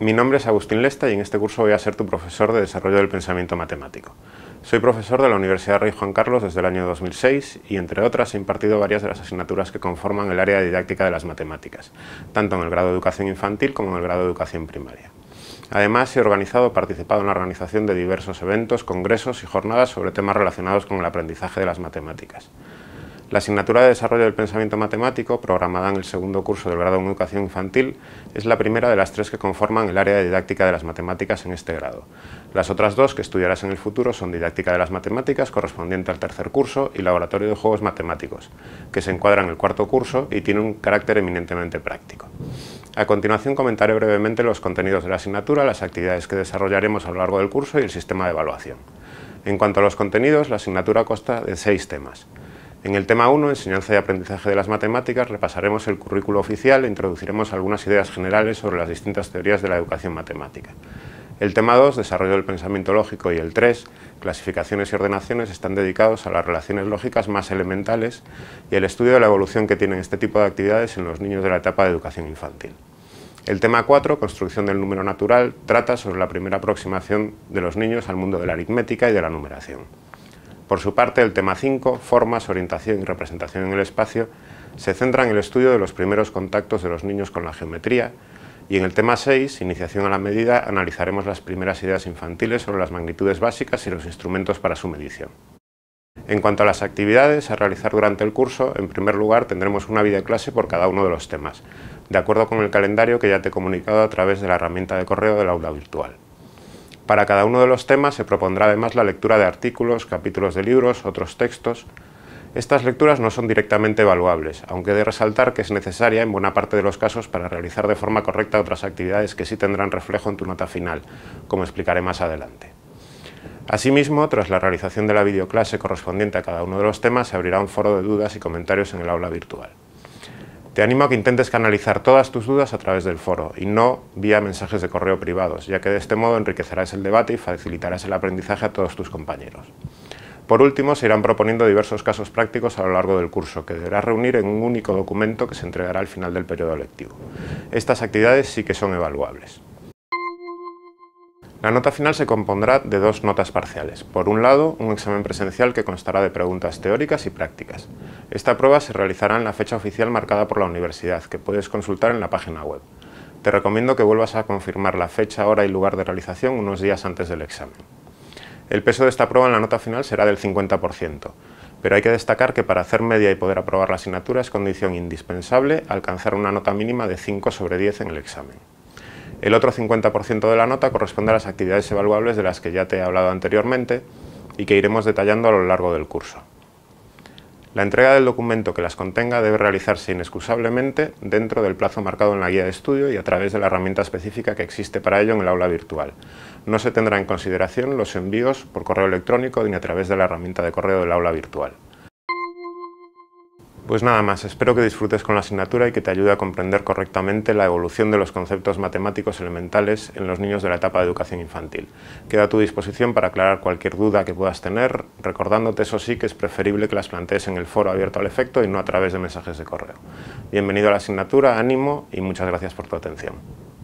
Mi nombre es Agustín Lesta y en este curso voy a ser tu profesor de Desarrollo del Pensamiento Matemático. Soy profesor de la Universidad Rey Juan Carlos desde el año 2006 y, entre otras, he impartido varias de las asignaturas que conforman el área didáctica de las matemáticas, tanto en el grado de educación infantil como en el grado de educación primaria. Además, he organizado participado en la organización de diversos eventos, congresos y jornadas sobre temas relacionados con el aprendizaje de las matemáticas. La asignatura de Desarrollo del Pensamiento Matemático, programada en el segundo curso del grado en Educación Infantil, es la primera de las tres que conforman el área de didáctica de las matemáticas en este grado. Las otras dos que estudiarás en el futuro son Didáctica de las Matemáticas, correspondiente al tercer curso, y Laboratorio de Juegos Matemáticos, que se encuadran en el cuarto curso y tiene un carácter eminentemente práctico. A continuación comentaré brevemente los contenidos de la asignatura, las actividades que desarrollaremos a lo largo del curso y el sistema de evaluación. En cuanto a los contenidos, la asignatura consta de seis temas. En el tema 1, enseñanza y aprendizaje de las matemáticas, repasaremos el currículo oficial e introduciremos algunas ideas generales sobre las distintas teorías de la educación matemática. El tema 2, desarrollo del pensamiento lógico, y el 3, clasificaciones y ordenaciones, están dedicados a las relaciones lógicas más elementales y el estudio de la evolución que tienen este tipo de actividades en los niños de la etapa de educación infantil. El tema 4, construcción del número natural, trata sobre la primera aproximación de los niños al mundo de la aritmética y de la numeración. Por su parte, el tema 5, formas, orientación y representación en el espacio, se centra en el estudio de los primeros contactos de los niños con la geometría y en el tema 6, iniciación a la medida, analizaremos las primeras ideas infantiles sobre las magnitudes básicas y los instrumentos para su medición. En cuanto a las actividades a realizar durante el curso, en primer lugar tendremos una videoclase por cada uno de los temas, de acuerdo con el calendario que ya te he comunicado a través de la herramienta de correo del aula virtual. Para cada uno de los temas se propondrá además la lectura de artículos, capítulos de libros, otros textos. Estas lecturas no son directamente evaluables, aunque de resaltar que es necesaria en buena parte de los casos para realizar de forma correcta otras actividades que sí tendrán reflejo en tu nota final, como explicaré más adelante. Asimismo, tras la realización de la videoclase correspondiente a cada uno de los temas, se abrirá un foro de dudas y comentarios en el aula virtual. Te animo a que intentes canalizar todas tus dudas a través del foro y no vía mensajes de correo privados, ya que de este modo enriquecerás el debate y facilitarás el aprendizaje a todos tus compañeros. Por último, se irán proponiendo diversos casos prácticos a lo largo del curso, que deberás reunir en un único documento que se entregará al final del periodo lectivo. Estas actividades sí que son evaluables. La nota final se compondrá de dos notas parciales. Por un lado, un examen presencial que constará de preguntas teóricas y prácticas. Esta prueba se realizará en la fecha oficial marcada por la universidad, que puedes consultar en la página web. Te recomiendo que vuelvas a confirmar la fecha, hora y lugar de realización unos días antes del examen. El peso de esta prueba en la nota final será del 50%, pero hay que destacar que para hacer media y poder aprobar la asignatura es condición indispensable alcanzar una nota mínima de 5 sobre 10 en el examen. El otro 50% de la nota corresponde a las actividades evaluables de las que ya te he hablado anteriormente y que iremos detallando a lo largo del curso. La entrega del documento que las contenga debe realizarse inexcusablemente dentro del plazo marcado en la guía de estudio y a través de la herramienta específica que existe para ello en el aula virtual. No se tendrá en consideración los envíos por correo electrónico ni a través de la herramienta de correo del aula virtual. Pues nada más, espero que disfrutes con la asignatura y que te ayude a comprender correctamente la evolución de los conceptos matemáticos elementales en los niños de la etapa de educación infantil. Queda a tu disposición para aclarar cualquier duda que puedas tener, recordándote eso sí que es preferible que las plantees en el foro abierto al efecto y no a través de mensajes de correo. Bienvenido a la asignatura, ánimo y muchas gracias por tu atención.